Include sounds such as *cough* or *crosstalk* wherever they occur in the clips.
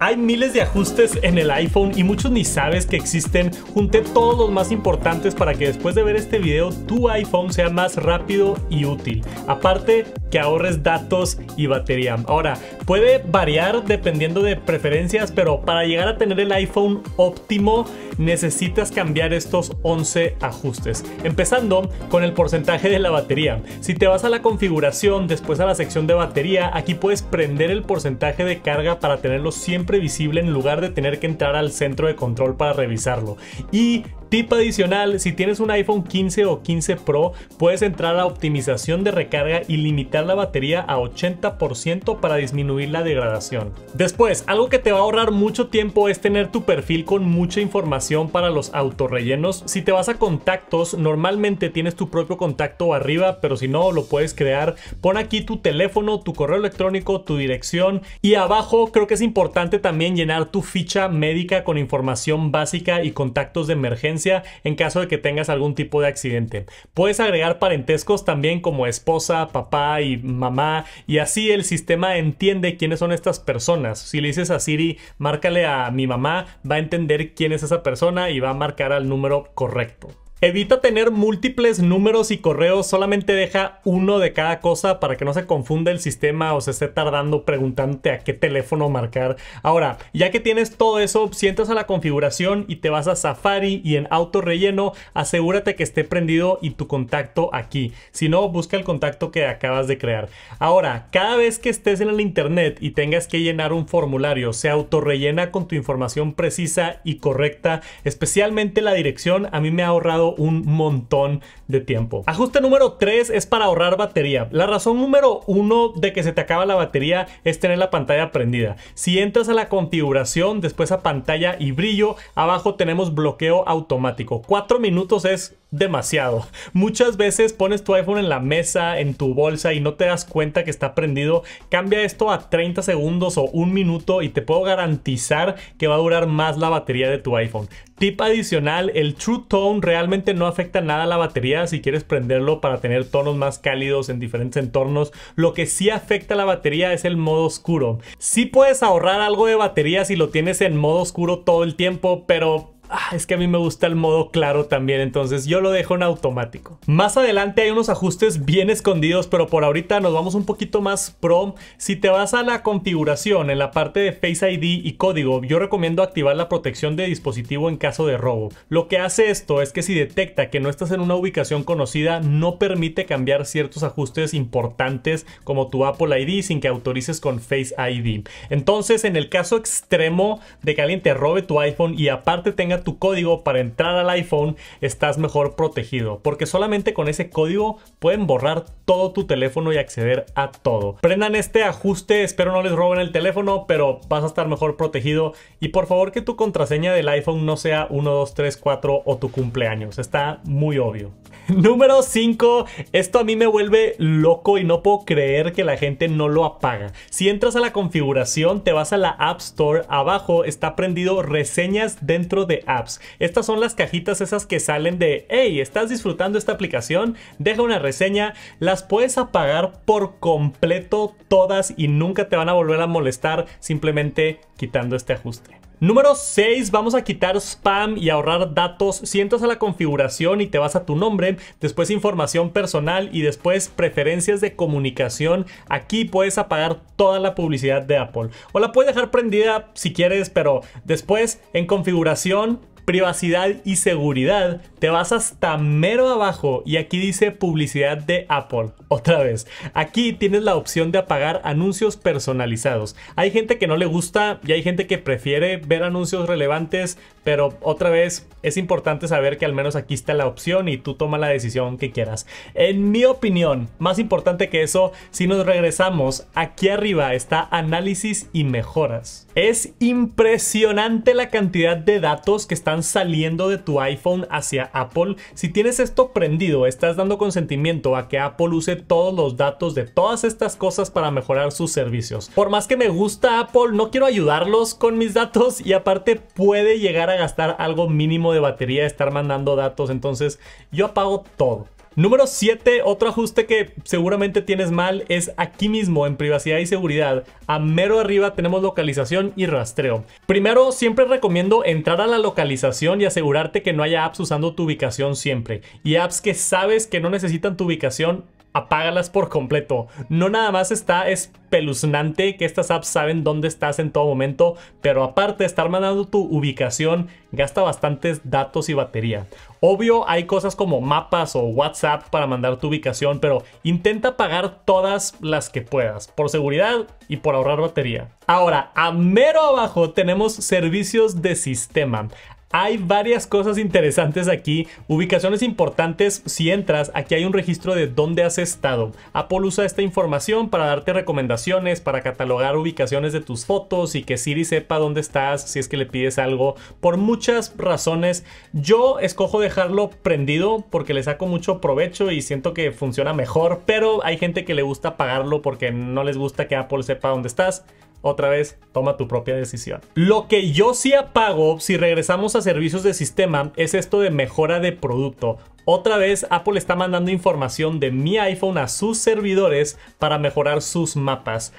Hay miles de ajustes en el iPhone y muchos ni sabes que existen. Junté todos los más importantes para que después de ver este video tu iPhone sea más rápido y útil. Aparte que ahorres datos y batería. Ahora, Puede variar dependiendo de preferencias, pero para llegar a tener el iPhone óptimo necesitas cambiar estos 11 ajustes. Empezando con el porcentaje de la batería. Si te vas a la configuración, después a la sección de batería, aquí puedes prender el porcentaje de carga para tenerlo siempre visible en lugar de tener que entrar al centro de control para revisarlo. Y Tip adicional, si tienes un iPhone 15 o 15 Pro, puedes entrar a optimización de recarga y limitar la batería a 80% para disminuir la degradación. Después, algo que te va a ahorrar mucho tiempo es tener tu perfil con mucha información para los autorrellenos. Si te vas a contactos, normalmente tienes tu propio contacto arriba, pero si no, lo puedes crear. Pon aquí tu teléfono, tu correo electrónico, tu dirección y abajo creo que es importante también llenar tu ficha médica con información básica y contactos de emergencia en caso de que tengas algún tipo de accidente. Puedes agregar parentescos también como esposa, papá y mamá y así el sistema entiende quiénes son estas personas. Si le dices a Siri, márcale a mi mamá, va a entender quién es esa persona y va a marcar al número correcto. Evita tener múltiples números y correos, solamente deja uno de cada cosa para que no se confunda el sistema o se esté tardando preguntándote a qué teléfono marcar. Ahora, ya que tienes todo eso, sientas a la configuración y te vas a Safari y en auto relleno, asegúrate que esté prendido y tu contacto aquí. Si no, busca el contacto que acabas de crear. Ahora, cada vez que estés en el internet y tengas que llenar un formulario, se autorrellena con tu información precisa y correcta, especialmente la dirección. A mí me ha ahorrado un montón de tiempo. Ajuste número 3 es para ahorrar batería. La razón número 1 de que se te acaba la batería es tener la pantalla prendida. Si entras a la configuración, después a pantalla y brillo, abajo tenemos bloqueo automático. 4 minutos es demasiado. Muchas veces pones tu iPhone en la mesa, en tu bolsa y no te das cuenta que está prendido. Cambia esto a 30 segundos o un minuto y te puedo garantizar que va a durar más la batería de tu iPhone. Tip adicional, el True Tone realmente no afecta nada a la batería si quieres prenderlo para tener tonos más cálidos en diferentes entornos. Lo que sí afecta a la batería es el modo oscuro. Sí puedes ahorrar algo de batería si lo tienes en modo oscuro todo el tiempo, pero Ah, es que a mí me gusta el modo claro también, entonces yo lo dejo en automático. Más adelante hay unos ajustes bien escondidos, pero por ahorita nos vamos un poquito más pro. Si te vas a la configuración, en la parte de Face ID y código, yo recomiendo activar la protección de dispositivo en caso de robo. Lo que hace esto es que si detecta que no estás en una ubicación conocida, no permite cambiar ciertos ajustes importantes como tu Apple ID sin que autorices con Face ID. Entonces, en el caso extremo de que alguien te robe tu iPhone y aparte tengas tu código para entrar al iPhone, estás mejor protegido, porque solamente con ese código pueden borrar todo tu teléfono y acceder a todo. Prendan este ajuste, espero no les roben el teléfono, pero vas a estar mejor protegido y por favor que tu contraseña del iPhone no sea 1, 2, 3, 4 o tu cumpleaños, está muy obvio. *laughs* Número 5, esto a mí me vuelve loco y no puedo creer que la gente no lo apaga. Si entras a la configuración, te vas a la App Store, abajo está prendido reseñas dentro de apps. Estas son las cajitas esas que salen de, hey, ¿estás disfrutando esta aplicación? Deja una reseña, las puedes apagar por completo todas y nunca te van a volver a molestar simplemente quitando este ajuste. Número 6, vamos a quitar spam y ahorrar datos. entras a la configuración y te vas a tu nombre, después información personal y después preferencias de comunicación. Aquí puedes apagar toda la publicidad de Apple. O la puedes dejar prendida si quieres, pero después en configuración privacidad y seguridad, te vas hasta mero abajo y aquí dice publicidad de Apple. *laughs* Otra vez, aquí tienes la opción de apagar anuncios personalizados. Hay gente que no le gusta y hay gente que prefiere ver anuncios relevantes, pero otra vez es importante saber que al menos aquí está la opción y tú toma la decisión que quieras. En mi opinión, más importante que eso, si nos regresamos, aquí arriba está análisis y mejoras. Es impresionante la cantidad de datos que están saliendo de tu iPhone hacia Apple, si tienes esto prendido, estás dando consentimiento a que Apple use todos los datos de todas estas cosas para mejorar sus servicios. Por más que me gusta Apple, no quiero ayudarlos con mis datos y aparte puede llegar a gastar algo mínimo de batería estar mandando datos, entonces yo apago todo. Número 7, otro ajuste que seguramente tienes mal es aquí mismo en privacidad y seguridad. A mero arriba tenemos localización y rastreo. Primero, siempre recomiendo entrar a la localización y asegurarte que no haya apps usando tu ubicación siempre. Y apps que sabes que no necesitan tu ubicación, apágalas por completo. No nada más está espeluznante que estas apps saben dónde estás en todo momento, pero aparte de estar mandando tu ubicación, gasta bastantes datos y batería. Obvio, hay cosas como mapas o WhatsApp para mandar tu ubicación, pero intenta pagar todas las que puedas, por seguridad y por ahorrar batería. Ahora, a mero abajo tenemos servicios de sistema. Hay varias cosas interesantes aquí, ubicaciones importantes si entras, aquí hay un registro de dónde has estado. Apple usa esta información para darte recomendaciones, para catalogar ubicaciones de tus fotos y que Siri sepa dónde estás si es que le pides algo. Por muchas razones, yo escojo dejarlo prendido porque le saco mucho provecho y siento que funciona mejor, pero hay gente que le gusta pagarlo porque no les gusta que Apple sepa dónde estás. Otra vez, toma tu propia decisión. Lo que yo sí apago si regresamos a servicios de sistema es esto de mejora de producto. Otra vez Apple está mandando información de mi iPhone a sus servidores para mejorar sus mapas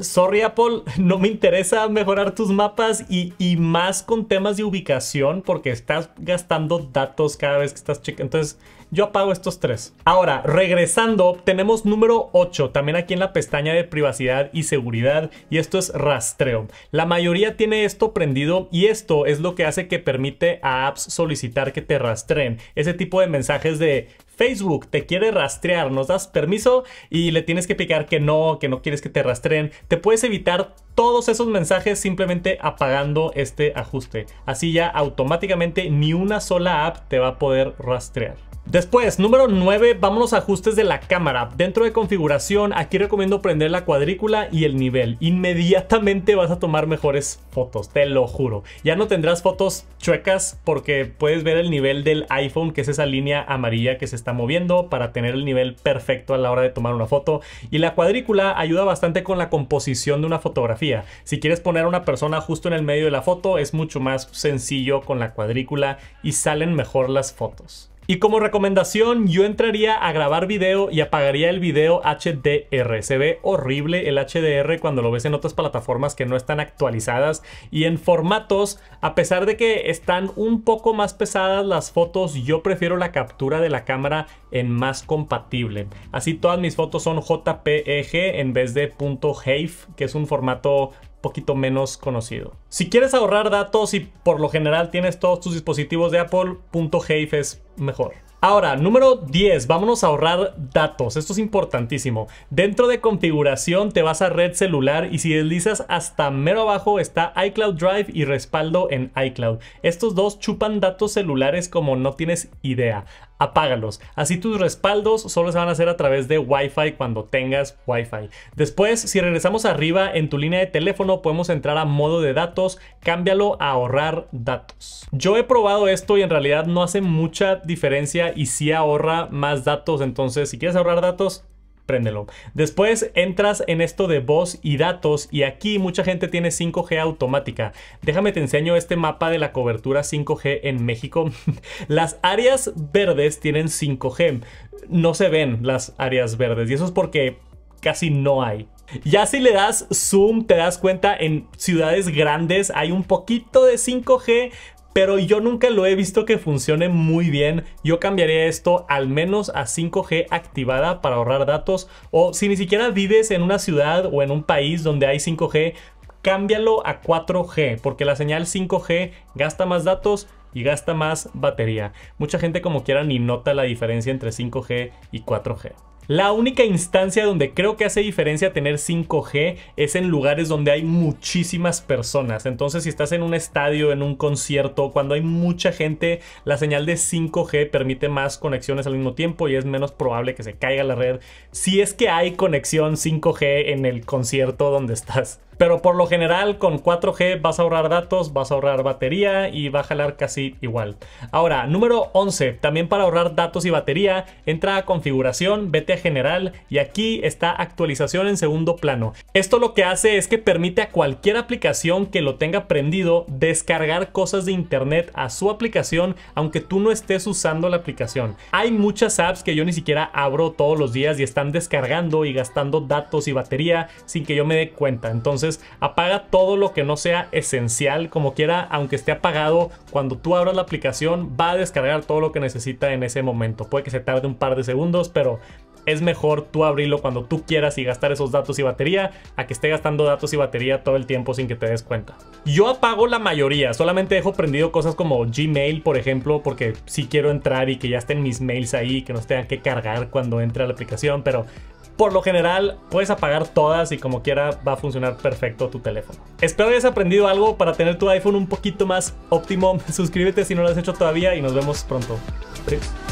sorry Apple, *laughs* no me interesa mejorar tus mapas y, más con temas de ubicación porque estás gastando datos cada vez que estás chequeando. Entonces yo apago estos tres. Ahora, regresando, tenemos número 8, también aquí en la pestaña de privacidad y seguridad, y esto es rastreo. La mayoría tiene esto prendido y esto es lo que hace que permite a apps solicitar que te rastreen. Ese tipo de mensajes de Facebook te quiere rastrear, nos das permiso y le tienes que picar que no, que no quieres que te rastreen. Te puedes evitar todos esos mensajes simplemente apagando este ajuste. Así ya automáticamente ni una sola app te va a poder rastrear. Después, número 9, vámonos a ajustes de la cámara. Dentro de configuración, aquí recomiendo prender la cuadrícula y el nivel. Inmediatamente vas a tomar mejores fotos, te lo juro. Ya no tendrás fotos chuecas porque puedes ver el nivel del iPhone, que es esa línea amarilla que se está moviendo para tener el nivel perfecto a la hora de tomar una foto. Y la cuadrícula ayuda bastante con la composición de una fotografía. Si quieres poner a una persona justo en el medio de la foto, es mucho más sencillo con la cuadrícula y salen mejor las fotos. Y como recomendación, yo entraría a grabar video y apagaría el video HDR. Se ve horrible el HDR cuando lo ves en otras plataformas que no están actualizadas y en formatos, a pesar de que están un poco más pesadas las fotos, yo prefiero la captura de la cámara en más compatible. Así todas mis fotos son JPEG en vez de .HAVE, que es un formato poquito menos conocido. Si quieres ahorrar datos y por lo general tienes todos tus dispositivos de Apple, es mejor. Ahora, número 10, vámonos a ahorrar datos. Esto es importantísimo. Dentro de configuración te vas a red celular y si deslizas hasta mero abajo está iCloud Drive y respaldo en iCloud. Estos dos chupan datos celulares como no tienes idea apágalos. Así tus respaldos solo se van a hacer a través de Wi-Fi cuando tengas Wi-Fi. Después, si regresamos arriba en tu línea de teléfono, podemos entrar a modo de datos, cámbialo a ahorrar datos. Yo he probado esto y en realidad no hace mucha diferencia y sí ahorra más datos. Entonces, si quieres ahorrar datos, préndelo. Después entras en esto de voz y datos y aquí mucha gente tiene 5G automática. Déjame te enseño este mapa de la cobertura 5G en México. *laughs* las áreas verdes tienen 5G. No se ven las áreas verdes y eso es porque casi no hay. Ya si le das zoom, te das cuenta en ciudades grandes hay un poquito de 5G, pero yo nunca lo he visto que funcione muy bien. Yo cambiaría esto al menos a 5G activada para ahorrar datos o si ni siquiera vives en una ciudad o en un país donde hay 5G, cámbialo a 4G porque la señal 5G gasta más datos y gasta más batería. Mucha gente como quiera ni nota la diferencia entre 5G y 4G. La única instancia donde creo que hace diferencia tener 5G es en lugares donde hay muchísimas personas. Entonces, si estás en un estadio, en un concierto, cuando hay mucha gente, la señal de 5G permite más conexiones al mismo tiempo y es menos probable que se caiga la red si es que hay conexión 5G en el concierto donde estás. Pero por lo general con 4G vas a ahorrar datos, vas a ahorrar batería y va a jalar casi igual. Ahora, número 11, también para ahorrar datos y batería, entra a configuración, vete a general y aquí está actualización en segundo plano. Esto lo que hace es que permite a cualquier aplicación que lo tenga prendido descargar cosas de internet a su aplicación aunque tú no estés usando la aplicación. Hay muchas apps que yo ni siquiera abro todos los días y están descargando y gastando datos y batería sin que yo me dé cuenta. Entonces entonces apaga todo lo que no sea esencial, como quiera, aunque esté apagado, cuando tú abras la aplicación va a descargar todo lo que necesita en ese momento. Puede que se tarde un par de segundos, pero es mejor tú abrirlo cuando tú quieras y gastar esos datos y batería a que esté gastando datos y batería todo el tiempo sin que te des cuenta. Yo apago la mayoría, solamente dejo prendido cosas como Gmail, por ejemplo, porque si quiero entrar y que ya estén mis mails ahí, que no tengan que cargar cuando entre a la aplicación, pero por lo general, puedes apagar todas y como quiera va a funcionar perfecto tu teléfono. Espero hayas aprendido algo para tener tu iPhone un poquito más óptimo. *laughs* Suscríbete si no lo has hecho todavía y nos vemos pronto. Adiós.